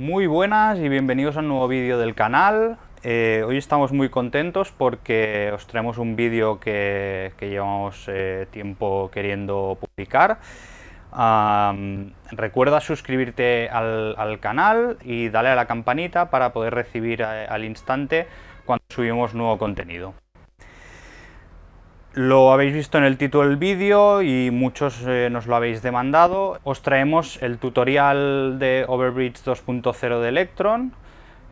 Muy buenas y bienvenidos a un nuevo vídeo del canal. Eh, hoy estamos muy contentos porque os traemos un vídeo que, llevamos eh, tiempo queriendo publicar. recuerda suscribirte al, canal y dale a la campanita para poder recibir eh, al instante cuando subimos nuevo contenido. Lo habéis visto en el título del vídeo y muchos eh, nos lo habéis demandado. Os traemos el tutorial de Overbridge 2.0 de Electron.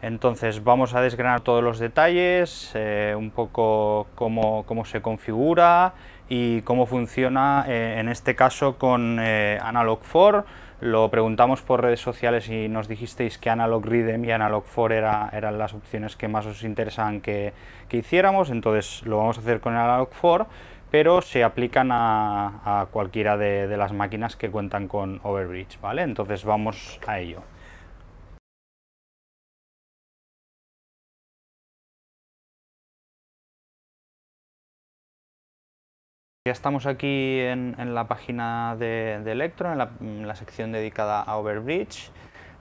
Entonces vamos a desgranar todos los detalles, eh, un poco cómo, se configura y cómo funciona eh, en este caso con Analog 4 lo preguntamos por redes sociales y nos dijisteis que Analog Rhythm y Analog 4 eran las opciones que más os interesaban que, hiciéramos, entonces lo vamos a hacer con Analog 4, pero se aplican a, cualquiera de, de las máquinas que cuentan con Overbridge, ¿vale? Entonces vamos a ello. Ya estamos aquí en, la página de, Electron, en la, sección dedicada a Overbridge.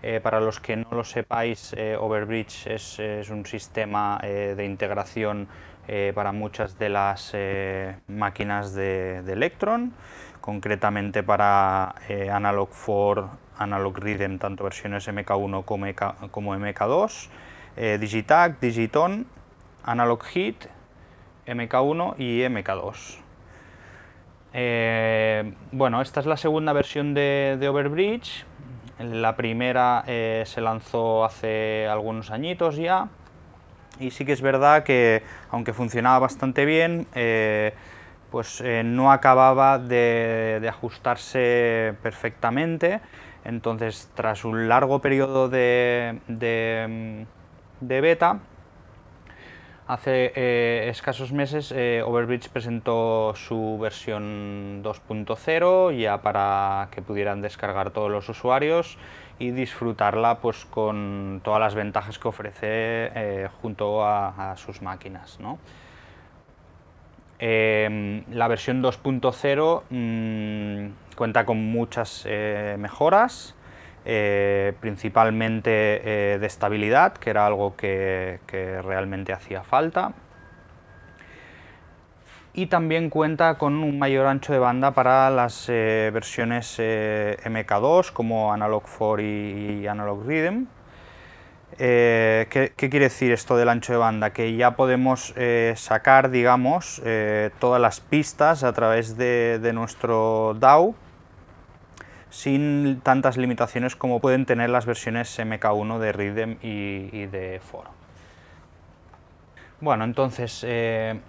Eh, para los que no lo sepáis, eh, Overbridge es, un sistema eh, de integración para muchas de las máquinas de, Electron, concretamente para Analog 4, Analog Rhythm, tanto versiones MK1 como, MK, 2 Digitag, Digiton, Analog Hit, MK1 y MK2. Eh, bueno, esta es la segunda versión de, Overbridge. La primera eh, se lanzó hace algunos añitos ya. Y sí que es verdad que, aunque funcionaba bastante bien, eh, pues no acababa de, ajustarse perfectamente. Entonces, tras un largo periodo de mm, beta, Hace eh, escasos meses eh, Overbridge presentó su versión 2.0 ya para que pudieran descargar todos los usuarios y disfrutarla pues, con todas las ventajas que ofrece eh, junto a, sus máquinas. Em, la versión 2.0 mm, cuenta con muchas mejoras eh, principalmente eh, de estabilidad, que era algo que, realmente hacía falta. Y también cuenta con un mayor ancho de banda para las eh, versiones MK2 como Analog 4 y, Analog Rhythm. ¿qué, quiere decir esto del ancho de banda? Que ya podemos sacar, digamos, todas las pistas a través de, de nuestro DAW sin tantas limitaciones como pueden tener las versiones MK1 de Rhythm y, de Foro. Bueno, entonces eh,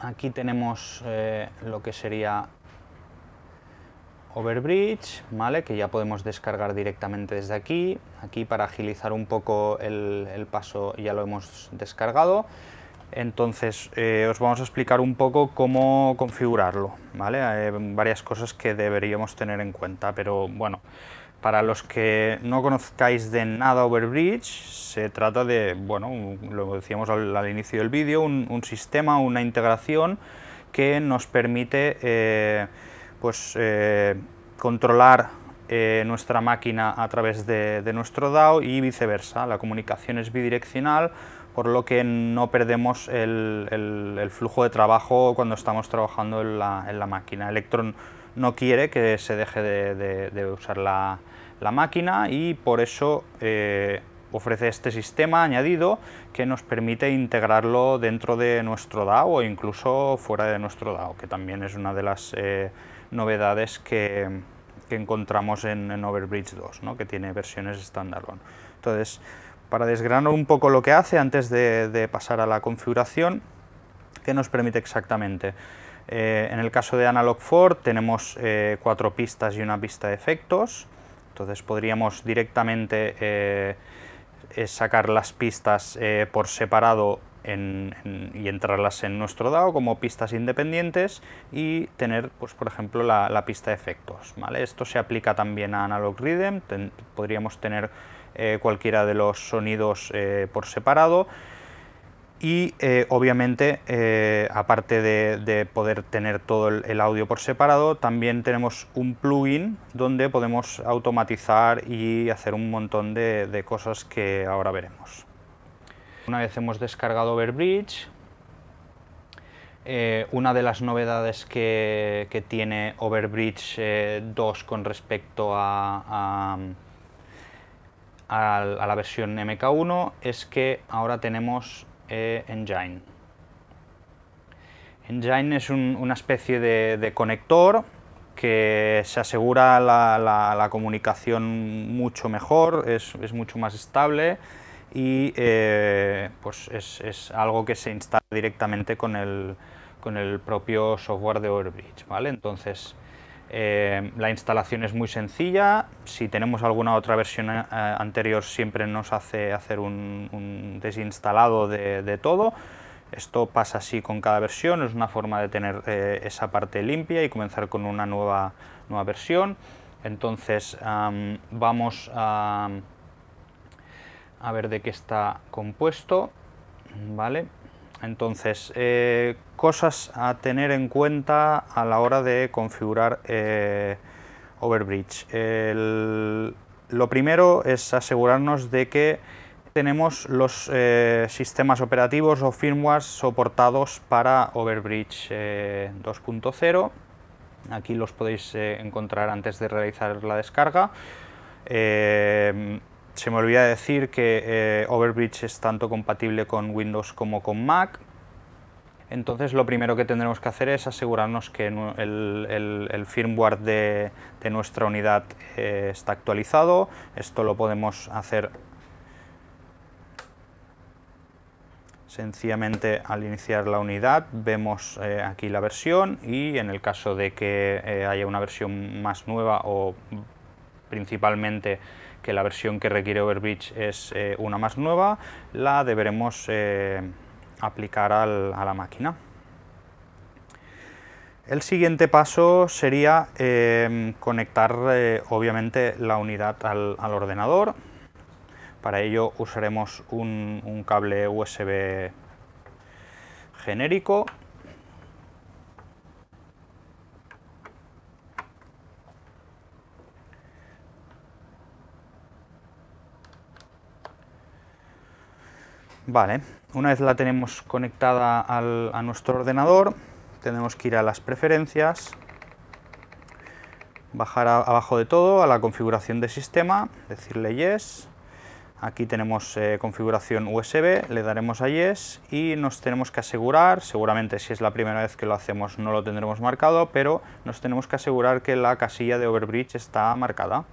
aquí tenemos eh, lo que sería Overbridge, que ya podemos descargar directamente desde aquí. Aquí para agilizar un poco el paso ya lo hemos descargado. Entonces, eh, os vamos a explicar un poco cómo configurarlo, Hay varias cosas que deberíamos tener en cuenta, pero bueno, para los que no conozcáis de nada Overbridge, se trata de, bueno, lo decíamos al, inicio del vídeo, un, sistema, una integración que nos permite, eh, pues, eh, controlar nuestra máquina a través de, nuestro DAO y viceversa. La comunicación es bidireccional, por lo que no perdemos el, flujo de trabajo cuando estamos trabajando en la, máquina. Electron no quiere que se deje de, usar la, máquina y por eso eh, ofrece este sistema añadido que nos permite integrarlo dentro de nuestro DAO o incluso fuera de nuestro DAO, que también es una de las eh, novedades que, encontramos en, Overbridge 2, que tiene versiones standalone. Entonces, para desgranar un poco lo que hace antes de, pasar a la configuración, ¿qué nos permite exactamente? Eh, en el caso de Analog 4 tenemos eh, cuatro pistas y una pista de efectos, entonces podríamos directamente eh, sacar las pistas por separado y entrarlas en nuestro DAO como pistas independientes y tener, pues, por ejemplo, la, pista de efectos. ¿vale? Esto se aplica también a Analog Rhythm, podríamos tener eh, cualquiera de los sonidos eh, por separado y eh, obviamente aparte de, poder tener todo el, audio por separado también tenemos un plugin donde podemos automatizar y hacer un montón de, cosas que ahora veremos. Una vez hemos descargado Overbridge, una de las novedades que, tiene Overbridge 2 con respecto a a, la versión MK1 es que ahora tenemos eh, Engine. Engine es una especie de, conector que se asegura la, comunicación mucho mejor, es, mucho más estable y eh, pues es, algo que se instala directamente con el, con el propio software de Overbridge. ¿vale? Entonces, eh, la instalación es muy sencilla, si tenemos alguna otra versión eh, anterior siempre nos hace hacer un, desinstalado de, todo. Esto pasa así con cada versión, es una forma de tener eh, esa parte limpia y comenzar con una nueva, nueva versión. Entonces vamos a, a ver de qué está compuesto. ¿vale? Entonces, eh, cosas a tener en cuenta a la hora de configurar eh, Overbridge. lo primero es asegurarnos de que tenemos los eh, sistemas operativos o firmwares soportados para Overbridge 2.0. Aquí los podéis encontrar antes de realizar la descarga se me olvida decir que eh, Overbridge es tanto compatible con Windows como con Mac. Entonces lo primero que tendremos que hacer es asegurarnos que el, firmware de, nuestra unidad eh, está actualizado. Esto lo podemos hacer sencillamente al iniciar la unidad vemos eh, aquí la versión y en el caso de que haya una versión más nueva o principalmente que la versión que requiere Overbridge es eh, una más nueva, la deberemos eh, aplicar a la máquina. El siguiente paso sería eh, conectar obviamente la unidad al, ordenador. Para ello usaremos un cable USB genérico Vale, una vez la tenemos conectada a nuestro ordenador, tenemos que ir a las preferencias, bajar abajo de todo a la configuración de sistema, decirle yes, aquí tenemos eh, configuración USB, le daremos a yes y nos tenemos que asegurar, seguramente si es la primera vez que lo hacemos no lo tendremos marcado, pero nos tenemos que asegurar que la casilla de overbridge está marcada,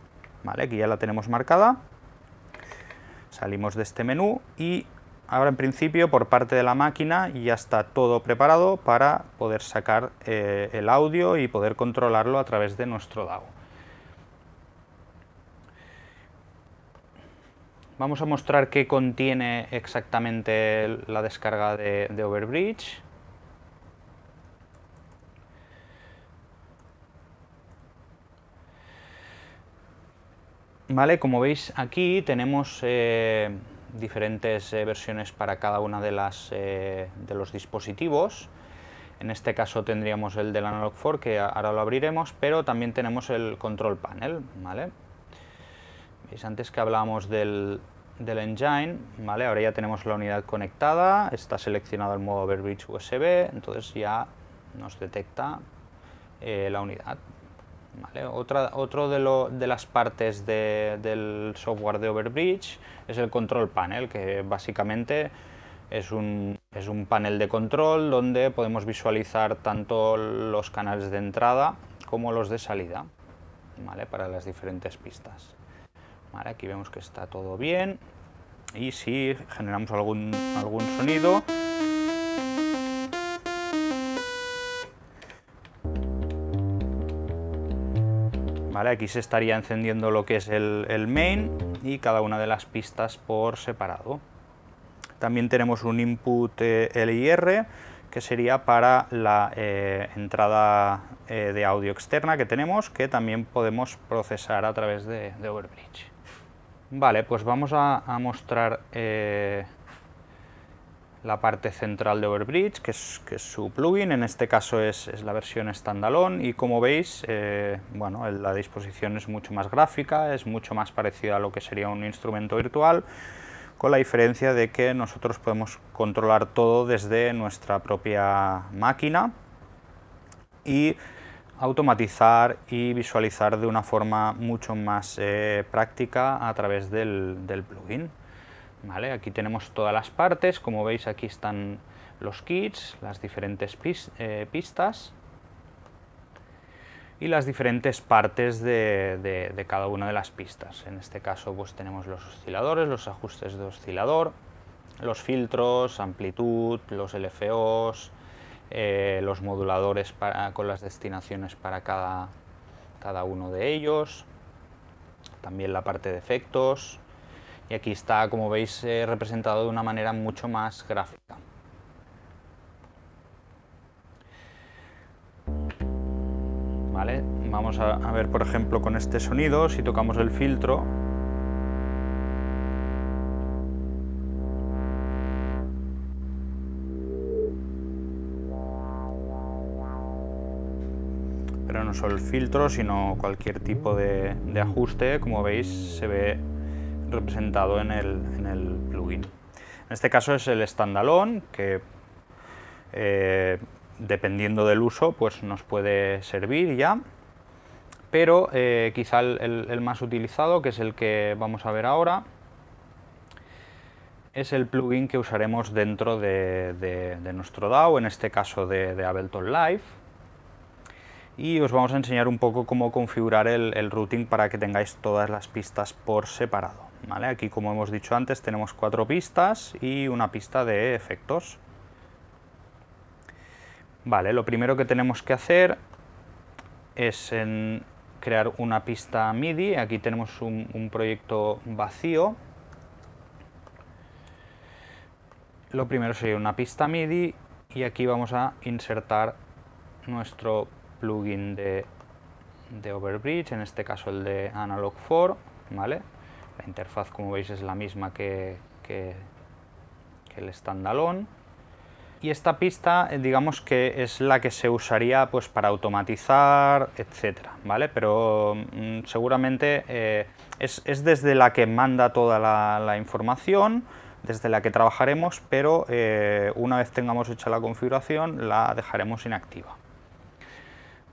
vale, aquí ya la tenemos marcada, salimos de este menú y Ahora en principio por parte de la máquina ya está todo preparado para poder sacar eh, el audio y poder controlarlo a través de nuestro DAO. Vamos a mostrar qué contiene exactamente la descarga de, Overbridge. Vale, como veis aquí tenemos eh, diferentes eh, versiones para cada una de, las, eh, de los dispositivos. En este caso tendríamos el del Analog 4, que ahora lo abriremos, pero también tenemos el Control Panel, ¿vale? Antes que hablábamos del, engine, ¿vale? Ahora ya tenemos la unidad conectada, está seleccionado el modo Overbridge USB, entonces ya nos detecta eh, la unidad, otra otro de, las partes del software de Overbridge es el control panel, que básicamente es un, panel de control donde podemos visualizar tanto los canales de entrada como los de salida para las diferentes pistas. aquí vemos que está todo bien y si generamos algún sonido Aquí se estaría encendiendo lo que es el, main y cada una de las pistas por separado. También tenemos un input eh, LIR que sería para la eh, entrada eh, de audio externa que tenemos, que también podemos procesar a través de, Overbridge. Vale, pues vamos a mostrar la parte central de Overbridge, que es, su plugin, en este caso es, la versión standalone y como veis, eh, bueno, la disposición es mucho más gráfica, es mucho más parecida a lo que sería un instrumento virtual, con la diferencia de que nosotros podemos controlar todo desde nuestra propia máquina y automatizar y visualizar de una forma mucho más eh, práctica a través del plugin. ¿vale? Aquí tenemos todas las partes, como veis aquí están los kits, las diferentes eh, pistas y las diferentes partes de, cada una de las pistas. En este caso pues tenemos los osciladores, los ajustes de oscilador, los filtros, amplitud, los LFOs, eh, los moduladores con las destinaciones para cada uno de ellos, también la parte de efectos, y aquí está, como veis, eh, representado de una manera mucho más gráfica. Vale, vamos a, ver, por ejemplo, con este sonido, si tocamos el filtro, pero no solo el filtro, sino cualquier tipo de ajuste, como veis se ve representado en el, plugin. En este caso es el standalone, que eh, dependiendo del uso pues nos puede servir ya, pero eh, quizá el, más utilizado, que es el que vamos a ver ahora, es el plugin que usaremos dentro de, nuestro DAO, en este caso de, Ableton Live. Y os vamos a enseñar un poco cómo configurar el routing para que tengáis todas las pistas por separado. Aquí, como hemos dicho antes, tenemos cuatro pistas y una pista de efectos. Vale, lo primero que tenemos que hacer es crear una pista MIDI. Aquí tenemos un, proyecto vacío. Lo primero sería una pista MIDI y aquí vamos a insertar nuestro plugin de, Overbridge, en este caso el de Analog 4, ¿vale? interfaz, como veis, es la misma que, el standalone. Y esta pista, eh, digamos que es la que se usaría pues, para automatizar, etcétera, ¿vale? Pero mm, seguramente eh, es, desde la que manda toda la, información, desde la que trabajaremos, pero eh, una vez tengamos hecha la configuración la dejaremos inactiva.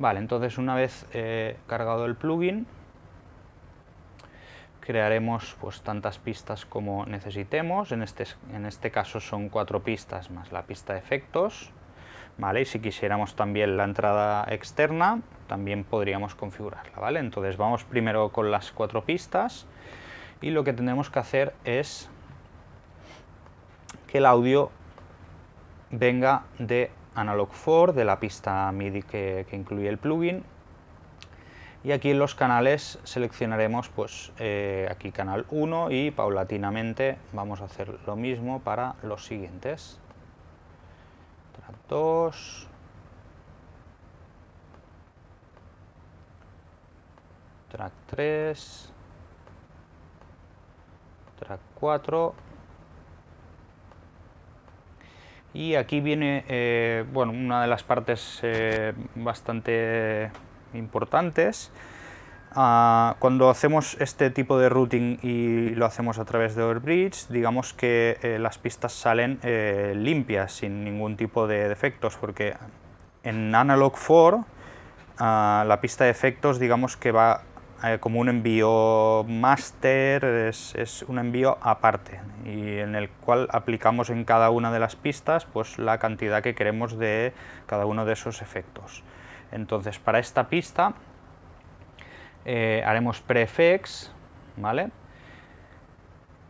Vale, entonces una vez cargado el plugin, crearemos pues tantas pistas como necesitemos, en este, en este caso son cuatro pistas más la pista de efectos, ¿vale? Y si quisiéramos también la entrada externa, también podríamos configurarla, ¿vale? Entonces vamos primero con las cuatro pistas y lo que tenemos que hacer es que el audio venga de Analog 4, de la pista MIDI que incluye el plugin, y aquí en los canales seleccionaremos pues eh, aquí canal 1 y paulatinamente vamos a hacer lo mismo para los siguientes. Track 2. Track 3. Track 4 y aquí viene eh, bueno, una de las partes eh, bastante importantes. Ah, cuando hacemos este tipo de routing y lo hacemos a través de Overbridge, digamos que eh, las pistas salen eh, limpias, sin ningún tipo de defectos, porque en Analog 4 ah, la pista de efectos digamos que va eh, como un envío master, es, un envío aparte, y en el cual aplicamos en cada una de las pistas pues, la cantidad que queremos de cada uno de esos efectos. Entonces, para esta pista eh, haremos prefix, e ¿vale?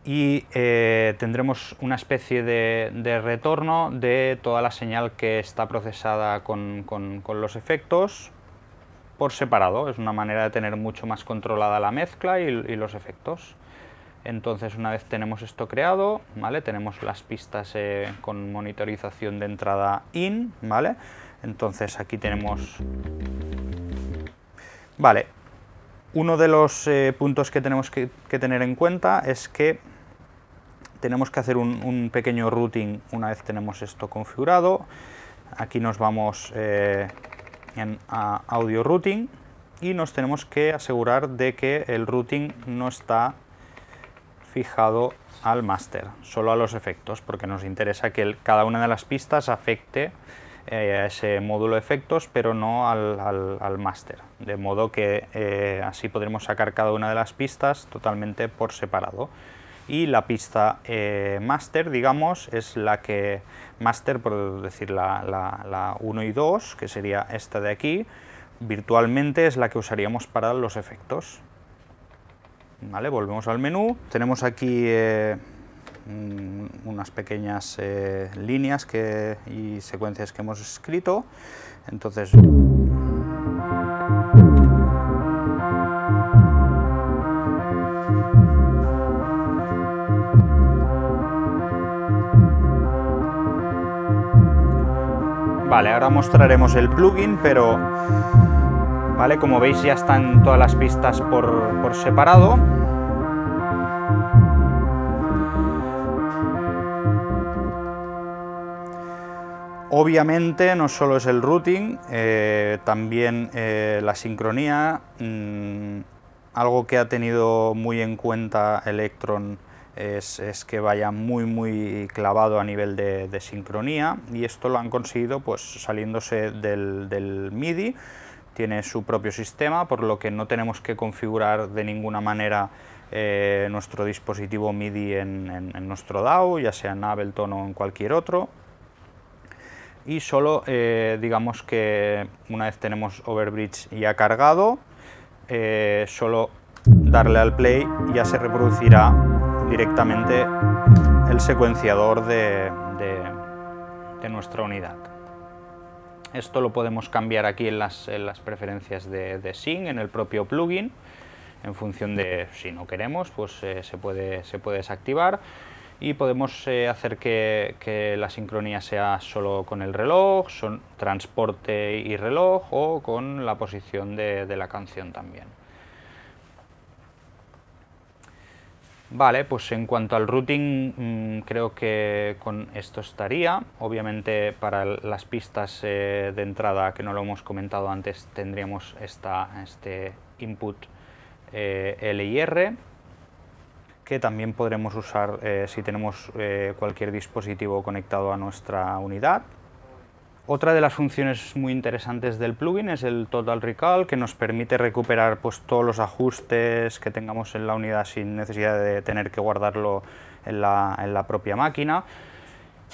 Y eh, tendremos una especie de, retorno de toda la señal que está procesada con, los efectos por separado. Es una manera de tener mucho más controlada la mezcla y los efectos. Entonces una vez tenemos esto creado, ¿vale? Tenemos las pistas eh, con monitorización de entrada in, ¿vale? Entonces aquí tenemos... Vale, uno de los eh, puntos que tenemos que, tener en cuenta es que tenemos que hacer un, pequeño routing una vez tenemos esto configurado. Aquí nos vamos eh, a audio routing y nos tenemos que asegurar de que el routing no está fijado al máster, solo a los efectos, porque nos interesa que cada una de las pistas afecte eh, a ese módulo de efectos, pero no al, máster, de modo que eh, así podremos sacar cada una de las pistas totalmente por separado. Y la pista eh, master, digamos, es la que, master por decir la, la 1 y 2, que sería esta de aquí, virtualmente es la que usaríamos para los efectos. Vale, volvemos al menú. Tenemos aquí eh, unas pequeñas eh, líneas que, y secuencias que hemos escrito. Entonces... Vale, ahora mostraremos el plugin, pero como veis ya están todas las pistas por, separado. Obviamente no solo es el routing, eh, también eh, la sincronía, mm, algo que ha tenido muy en cuenta Electron es, que vaya muy muy clavado a nivel de, sincronía y esto lo han conseguido pues saliéndose del MIDI tiene su propio sistema, por lo que no tenemos que configurar de ninguna manera eh, nuestro dispositivo MIDI en, nuestro DAO, ya sea en Ableton o en cualquier otro. Y solo eh, digamos que una vez tenemos Overbridge ya cargado, eh, solo darle al play y ya se reproducirá directamente el secuenciador de nuestra unidad. Esto lo podemos cambiar aquí en las, preferencias de, de Sync, en el propio plugin, en función de si no queremos, pues eh, se, puede, desactivar y podemos eh, hacer que, la sincronía sea solo con el reloj, son transporte y reloj o con la posición de la canción también. Vale, pues en cuanto al routing mm, creo que con esto estaría. Obviamente para las pistas eh, de entrada que no lo hemos comentado antes tendríamos este input eh, L R que también podremos usar eh, si tenemos cualquier dispositivo conectado a nuestra unidad. Otra de las funciones muy interesantes del plugin es el Total Recall, que nos permite recuperar pues, todos los ajustes que tengamos en la unidad sin necesidad de tener que guardarlo en la, propia máquina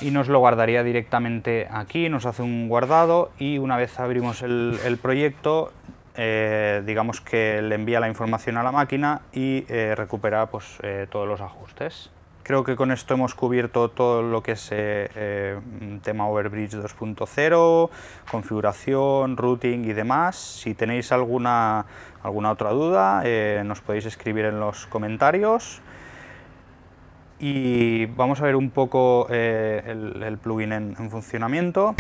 y nos lo guardaría directamente aquí, nos hace un guardado y una vez abrimos el, proyecto, eh, digamos que le envía la información a la máquina y eh, recupera pues, eh, todos los ajustes. Creo que con esto hemos cubierto todo lo que es eh, eh, tema Overbridge 2.0, configuración, routing y demás. Si tenéis alguna, alguna otra duda, eh, nos podéis escribir en los comentarios. Y vamos a ver un poco el, plugin en funcionamiento.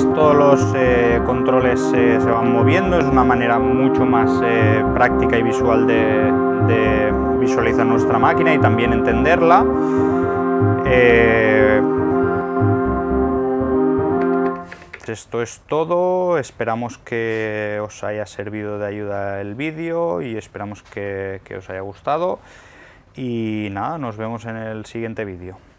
todos los eh, controles eh, se van moviendo, es una manera mucho más eh, práctica y visual de, visualizar nuestra máquina y también entenderla. Pues esto es todo, esperamos que os haya servido de ayuda el vídeo y esperamos que os haya gustado y nada, nos vemos en el siguiente vídeo.